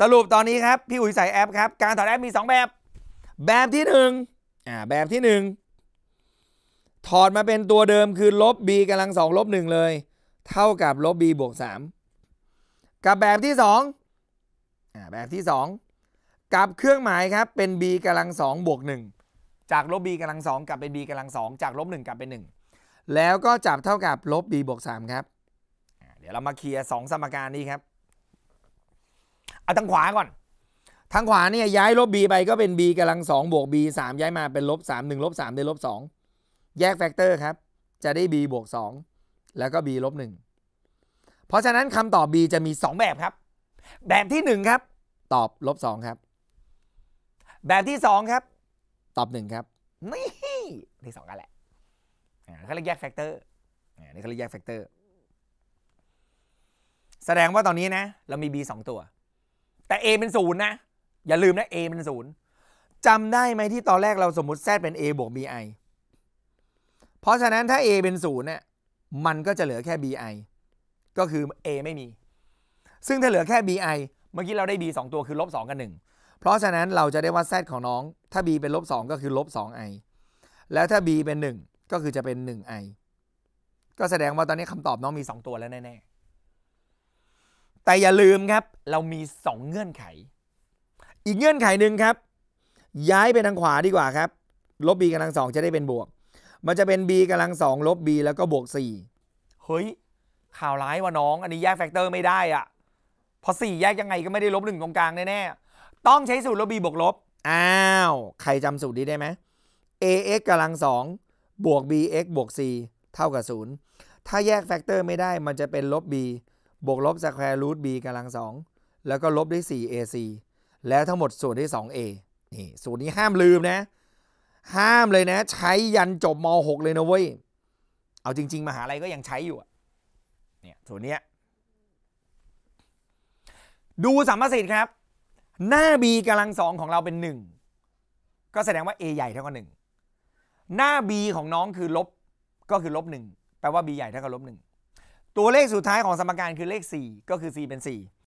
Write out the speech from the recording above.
สรุปตอนนี้ครับพี่อุ๋ยใส่แอปครับการถอดแอปมี 2 แบบ แบบที่1อ่าแบบที่1 ถอดมาเป็นตัวเดิมคือลบ b กำลังสอง ลบหนึ่งเลย เท่ากับลบ b บวก3กับแบบที่2อ่าแบบที่2กับเครื่องหมายครับเป็น b กำลังสองบวก1จากลบ b กำลังสองกลับเป็น b กำลังสองจากลบ1กลับเป็น 1 แล้วก็จับเท่ากับลบ b บวก3 ครับเดี๋ยวเรามาเคลียร์2สมการนี้ครับทางขวาก่อนทางขวาเนี่ยย้ายลบ b ไปก็เป็น b กำลังสองบวก b สามย้ายมาเป็นลบสามหนึ่งลบสามได้ลบสองแยกแฟกเตอร์ครับ จะได้ b บวกสองแล้วก็ b ลบหนึ่งเพราะฉะนั้นคำตอบ b จะมีสองแบบครับ แบบที่หนึ่งครับตอบลบสองครับแบบที่สองครับ ตอบหนึ่งครับนี่ที่สองกันแหละเขาเรียกแยกแฟกเตอร์นี่เขาเรียกแยกแฟกเตอร์แสดงว่าตอนนี้นะ เรามี b 2ตัวแต่ A เป็นศูนย์นะ อย่าลืมนะ A เป็นศูนย์จำได้ไหมที่ตอนแรกเราสมมติ Z เป็น A บวก BI เพราะฉะนั้นถ้า A เป็นศูนย์เนี่ยมันก็จะเหลือแค่ BI ก็คือ A ไม่มี ซึ่งถ้าเหลือแค่ BI เมื่อกี้เราได้ B 2 ตัวคือลบ2กับ 1 เพราะฉะนั้นเราจะได้ว่า Z ของน้อง ถ้า B เป็นลบ2ก็คือลบ 2i แล้วถ้า B เป็น 1 ก็คือจะเป็น 1i ก็แสดงว่าตอนนี้คำตอบน้องมี 2ตัวแล้วแน่ๆแต่อย่าลืมครับเรามี 2 เงื่อนไข อีกเงื่อนไขหนึ่งครับ ย้ายไปทางขวาดีกว่าครับลบ b กำลัง2จะได้เป็นบวก มันจะเป็น b กำลัง 2 ลบ b แล้วก็บวก 4 เฮ้ย ข่าวร้ายว่าน้อง อันนี้แยกแฟกเตอร์ไม่ได้อะพอ 4 แยกยังไงก็ไม่ได้ลบ1ตรงกลางแน่ๆต้องใช้สูตรลบ b บวกลบอ้าวใครจำสูตรนี้ได้ไหม ax กำลัง2บวก bx บวก c เท่ากับ 0 ถ้าแยกแฟกเตอร์ไม่ได้มันจะเป็นลบ b บวกลบสแควร์รูทบีกำลังสองแล้วก็ลบด้วย4 ac แล้วทั้งหมดส่วนที่ 2a นี่สูตรนี้ห้ามลืมนะ ห้ามเลยนะใช้ยันจบม .6 เลยนะเว้ยเอาจริงๆมหาลัยก็ยังใช้อยู่เนี่ยสูตรเนี้ยดูสัมประสิทธิ์ครับ หน้า b กำลังสองของเราเป็น 1 ก็แสดงว่า a ใหญ่เท่ากับ1หน้า b ของน้องคือลบก็คือลบ 1แปลว่า b ใหญ่เท่ากับลบ 1ตัวเลขสุดท้ายของสมการคือเลข 4 ก็คือ c เป็น 4